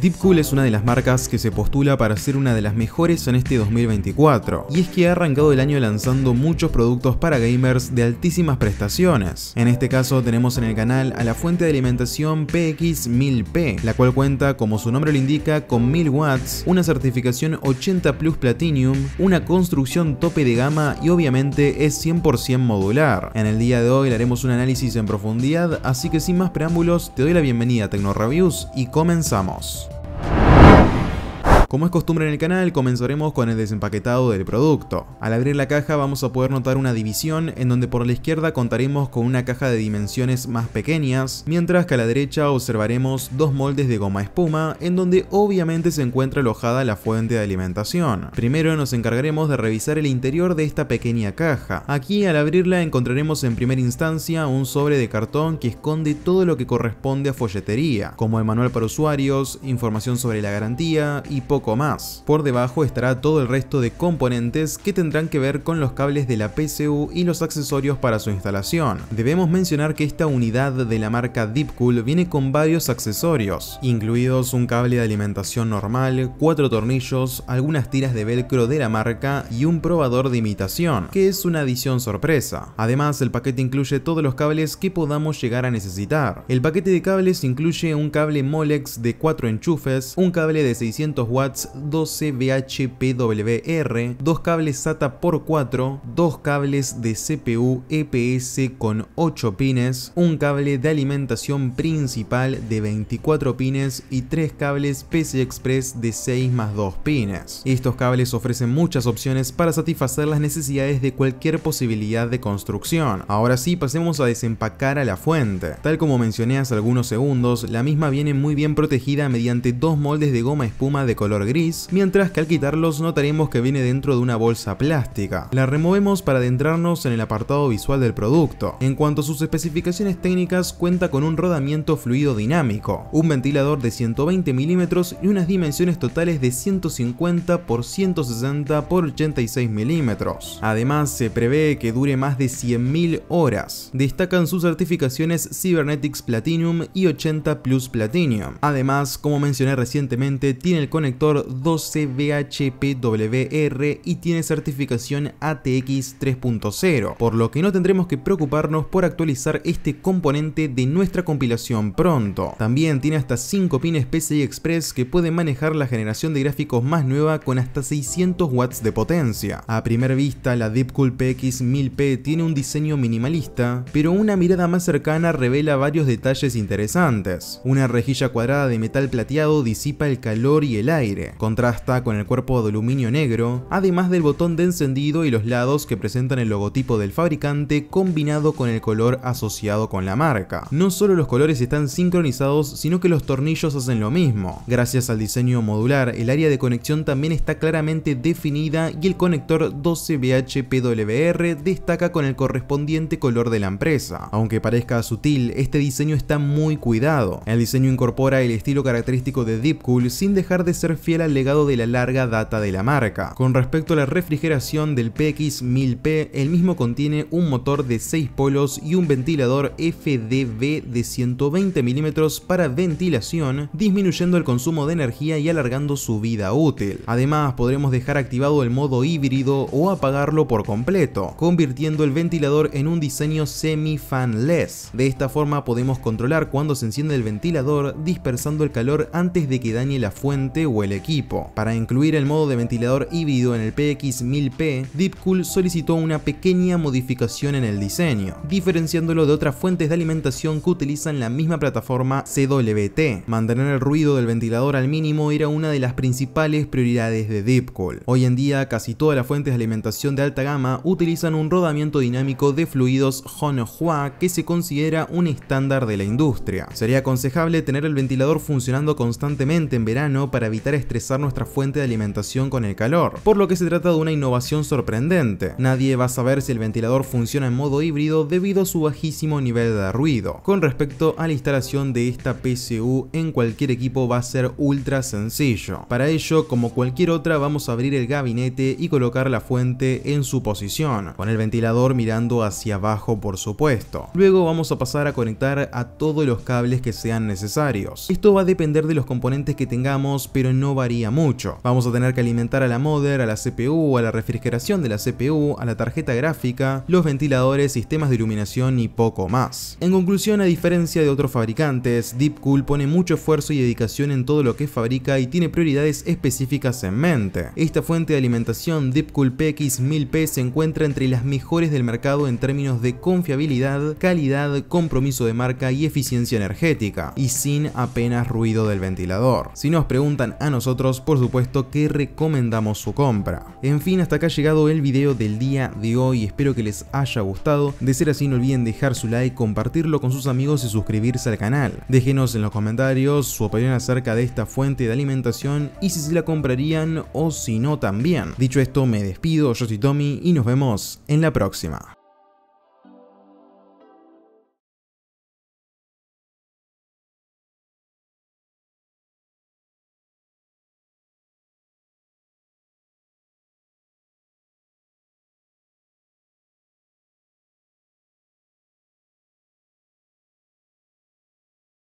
Deepcool es una de las marcas que se postula para ser una de las mejores en este 2024, y es que ha arrancado el año lanzando muchos productos para gamers de altísimas prestaciones. En este caso tenemos en el canal a la fuente de alimentación PX1000P, la cual cuenta, como su nombre lo indica, con 1000 watts, una certificación 80 Plus Platinum, una construcción tope de gama y obviamente es 100% modular. En el día de hoy le haremos un análisis en profundidad, así que sin más preámbulos te doy la bienvenida a Reviews y comenzamos. Como es costumbre en el canal, comenzaremos con el desempaquetado del producto. Al abrir la caja vamos a poder notar una división en donde por la izquierda contaremos con una caja de dimensiones más pequeñas, mientras que a la derecha observaremos dos moldes de goma espuma en donde obviamente se encuentra alojada la fuente de alimentación. Primero nos encargaremos de revisar el interior de esta pequeña caja. Aquí al abrirla encontraremos en primera instancia un sobre de cartón que esconde todo lo que corresponde a folletería, como el manual para usuarios, información sobre la garantía y poco más. Por debajo estará todo el resto de componentes que tendrán que ver con los cables de la PCU y los accesorios para su instalación. Debemos mencionar que esta unidad de la marca Deepcool viene con varios accesorios, incluidos un cable de alimentación normal, cuatro tornillos, algunas tiras de velcro de la marca y un probador de imitación, que es una adición sorpresa. Además, el paquete incluye todos los cables que podamos llegar a necesitar. El paquete de cables incluye un cable Molex de cuatro enchufes, un cable de 600 watts 12 VHPWR, dos cables SATA por 4, dos cables de CPU EPS con 8 pines, un cable de alimentación principal de 24 pines y tres cables PC Express de 6 más 2 pines. Estos cables ofrecen muchas opciones para satisfacer las necesidades de cualquier posibilidad de construcción. Ahora sí, pasemos a desempacar a la fuente. Tal como mencioné hace algunos segundos, la misma viene muy bien protegida mediante dos moldes de goma espuma de color gris, mientras que al quitarlos notaremos que viene dentro de una bolsa plástica. La removemos para adentrarnos en el apartado visual del producto. En cuanto a sus especificaciones técnicas, cuenta con un rodamiento fluido dinámico, un ventilador de 120 milímetros y unas dimensiones totales de 150 por 160 por 86 milímetros. Además, se prevé que dure más de 100.000 horas. Destacan sus certificaciones Cybernetics Platinum y 80 Plus Platinum. Además, como mencioné recientemente, tiene el conector 12VHPWR y tiene certificación ATX 3.0, por lo que no tendremos que preocuparnos por actualizar este componente de nuestra compilación pronto. También tiene hasta 5 pines PCI Express que pueden manejar la generación de gráficos más nueva con hasta 600 watts de potencia. A primera vista, la Deepcool PX1000P tiene un diseño minimalista, pero una mirada más cercana revela varios detalles interesantes. Una rejilla cuadrada de metal plateado disipa el calor y el aire, Contrasta con el cuerpo de aluminio negro, además del botón de encendido y los lados que presentan el logotipo del fabricante combinado con el color asociado con la marca. No solo los colores están sincronizados, sino que los tornillos hacen lo mismo. Gracias al diseño modular, el área de conexión también está claramente definida y el conector 12BH-PWR destaca con el correspondiente color de la empresa. Aunque parezca sutil, este diseño está muy cuidado. El diseño incorpora el estilo característico de Deepcool sin dejar de ser fiel al legado de la larga data de la marca. Con respecto a la refrigeración del PX1000P, el mismo contiene un motor de 6 polos y un ventilador FDB de 120 mm para ventilación, disminuyendo el consumo de energía y alargando su vida útil. Además, podremos dejar activado el modo híbrido o apagarlo por completo, convirtiendo el ventilador en un diseño semi-fanless. De esta forma podemos controlar cuando se enciende el ventilador, dispersando el calor antes de que dañe la fuente o el equipo. Para incluir el modo de ventilador híbrido en el PX1000P, Deepcool solicitó una pequeña modificación en el diseño, diferenciándolo de otras fuentes de alimentación que utilizan la misma plataforma CWT. Mantener el ruido del ventilador al mínimo era una de las principales prioridades de Deepcool. Hoy en día casi todas las fuentes de alimentación de alta gama utilizan un rodamiento dinámico de fluidos Honhua que se considera un estándar de la industria. Sería aconsejable tener el ventilador funcionando constantemente en verano para evitar estresar nuestra fuente de alimentación con el calor, por lo que se trata de una innovación sorprendente. Nadie va a saber si el ventilador funciona en modo híbrido debido a su bajísimo nivel de ruido. Con respecto a la instalación de esta PCU en cualquier equipo va a ser ultra sencillo. Para ello, como cualquier otra, vamos a abrir el gabinete y colocar la fuente en su posición, con el ventilador mirando hacia abajo por supuesto. Luego vamos a pasar a conectar a todos los cables que sean necesarios. Esto va a depender de los componentes que tengamos, pero no varía mucho. Vamos a tener que alimentar a la mother, a la CPU, a la refrigeración de la CPU, a la tarjeta gráfica, los ventiladores, sistemas de iluminación y poco más. En conclusión, a diferencia de otros fabricantes, Deepcool pone mucho esfuerzo y dedicación en todo lo que fabrica y tiene prioridades específicas en mente. Esta fuente de alimentación Deepcool PX1000P se encuentra entre las mejores del mercado en términos de confiabilidad, calidad, compromiso de marca y eficiencia energética, y sin apenas ruido del ventilador. Si nos preguntan a nosotros, nosotros por supuesto que recomendamos su compra. En fin, hasta acá ha llegado el video del día de hoy, espero que les haya gustado, de ser así no olviden dejar su like, compartirlo con sus amigos y suscribirse al canal. Déjenos en los comentarios su opinión acerca de esta fuente de alimentación y si se la comprarían o si no también. Dicho esto me despido, yo soy Tommy y nos vemos en la próxima.